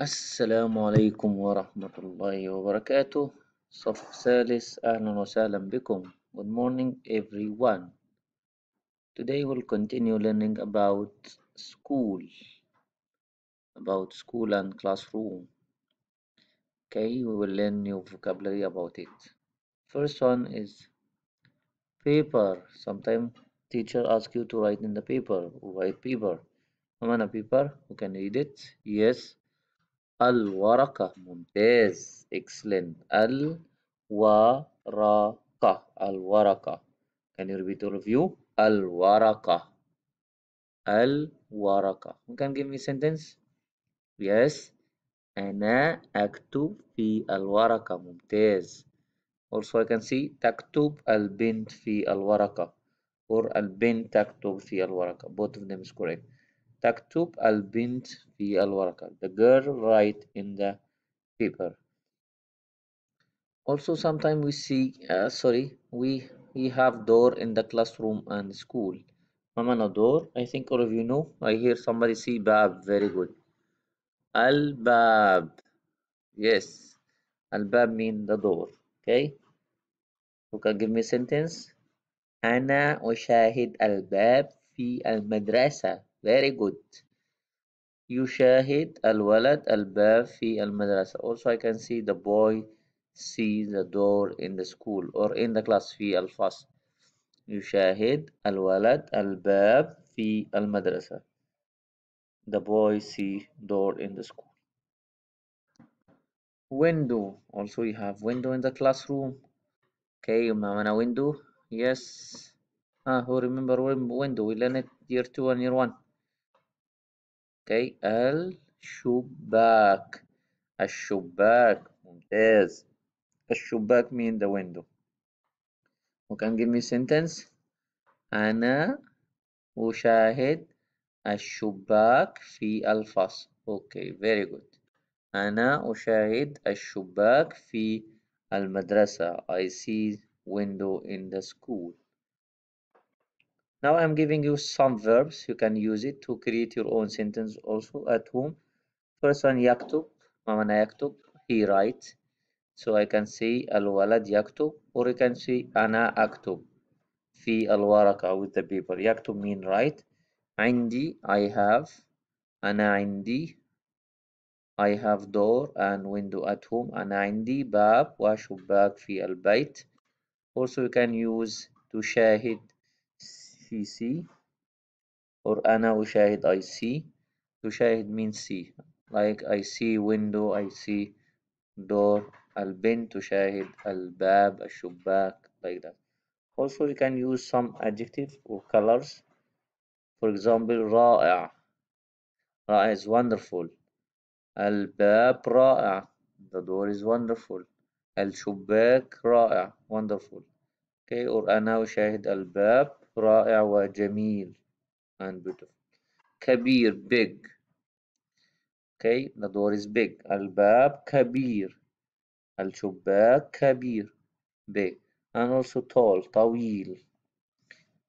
السلام عليكم ورحمة الله وبركاته صف ثالث أهلا وسهلا بكم Good morning everyone Today we'll continue learning about school about school and classroom Okay, we will learn new vocabulary about it First one is paper Sometimes teacher asks you to write in the paper write paper How many paper? You can read it Yes الورقة ممتاز excellent الورقة الورقة can you repeat all of you الورقة الورقة you can give me sentence yes أنا أكتب في الورقة ممتاز also I can see تكتب البنت في الورقة or البنت تكتب في الورقة both of them is correct تكتب البنت في الورقة the girl write in the paper also sometimes we see uh, sorry we we have door in the classroom and school معنى door I think all of you know I hear somebody see bab. very good bab yes bab mean the door okay you can give me sentence أنا أشاهد الباب في المدرسة very good. يشاهد الولد الباب al-madrasa Also I can see the boy see the door in the school or in the class في الفصل. يشاهد الولد الباب al-madrasa The boy see door in the school. window also you have window in the classroom okay معنا window yes ah who remember window we learned it year two and year one اوكي الشباك الشباك ممتاز الشباك مين the window you can give me sentence أنا أشاهد الشباك في الفصل اوكي very good أنا أشاهد الشباك في المدرسة I see window in the school Now I'm giving you some verbs. You can use it to create your own sentence also at home. First one, yaktub. Mamana yaktub. He writes. So I can say al-walad yaktub or you can say ana aktub. Fi al-waraka with the paper. Yaktub mean write. Indi, I have. Ana indi. I have door and window at home. Ana indi bab wa shubbak fi al-bayt. Also you can use to shahid في سي or أنا أشاهد I see تشاهد means see like I see window I see door البنت تشاهد الباب الشباك like that also you can use some adjective or colors for example رائع رائع is wonderful الباب رائع the door is wonderful الشباك رائع wonderful okay or أنا أشاهد الباب رائع وجميل and beautiful كبير big okay the door is big الباب كبير الشباك كبير big and also tall طويل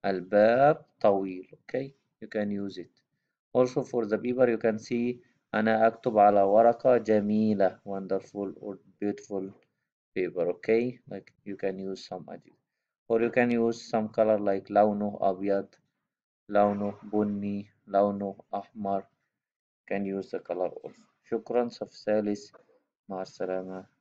الباب طويل okay you can use it also for the paper, you can see أنا أكتب على ورقة جميلة wonderful or beautiful paper okay like you can use some adjectives or you can use some color like launo abyad launo bunni launo ahmar can use the color of shukran safsalis salis, السلامه